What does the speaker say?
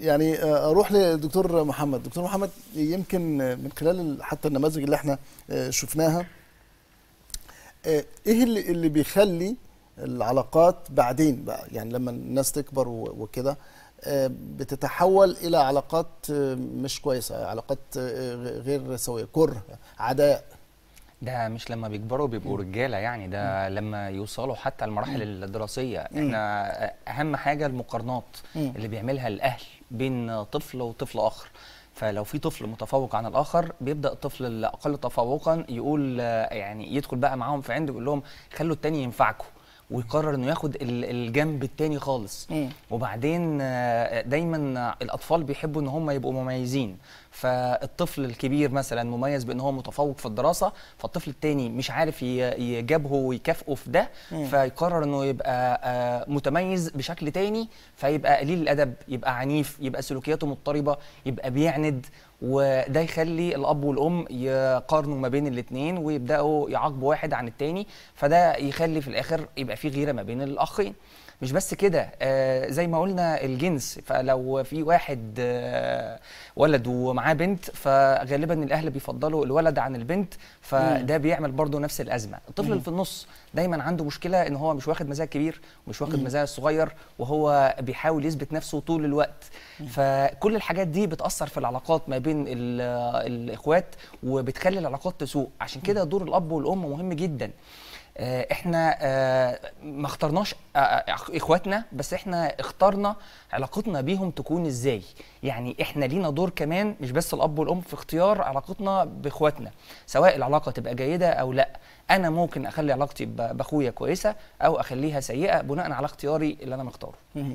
يعني آه، اروح للدكتور محمد دكتور محمد يمكن من خلال حتى النماذج اللي احنا آه، شفناها آه، ايه اللي اللي بيخلي العلاقات بعدين بقى يعني لما الناس تكبر وكده بتتحول الى علاقات مش كويسه علاقات غير سويه كره عداء ده مش لما بيكبروا بيبقوا رجاله يعني ده لما يوصلوا حتى المراحل الدراسيه احنا اهم حاجه المقارنات اللي بيعملها الاهل بين طفل وطفل اخر فلو في طفل متفوق عن الاخر بيبدا الطفل الاقل تفوقا يقول يعني يدخل بقى معاهم في عند يقول لهم خلوا التاني ينفعكم ويقرر انه ياخد الجنب التاني خالص إيه؟ وبعدين آه، دايما الاطفال بيحبوا ان هم يبقوا مميزين فالطفل الكبير مثلا مميز بان هو متفوق في الدراسه فالطفل التاني مش عارف يجابهه ويكافئه في ده إيه؟ فيقرر انه يبقى آه، متميز بشكل تاني فيبقى قليل الادب يبقى عنيف يبقى سلوكياته مضطربه يبقى بيعند وده يخلي الاب والام يقارنوا ما بين الاثنين ويبداوا يعاقبوا واحد عن الثاني فده يخلي في الاخر يبقى في غيره ما بين الاخين مش بس كده آه زي ما قلنا الجنس فلو في واحد آه ولد ومعاه بنت فغالبا الاهل بيفضلوا الولد عن البنت فده بيعمل برضه نفس الازمه الطفل اللي في النص دايما عنده مشكله ان هو مش واخد مزاج كبير ومش واخد مزاج صغير وهو بيحاول يثبت نفسه طول الوقت فكل الحاجات دي بتاثر في العلاقات ما بين بين الاخوات وبتخلي العلاقات تسوء عشان كده دور الاب والام مهم جدا آه، احنا آه، ما اخترناش آه، اخواتنا بس احنا اخترنا علاقتنا بيهم تكون ازاي يعني احنا لينا دور كمان مش بس الاب والام في اختيار علاقتنا باخواتنا سواء العلاقه تبقى جيده او لا انا ممكن اخلي علاقتي باخويا كويسه او اخليها سيئه بناء على اختياري اللي انا مختاره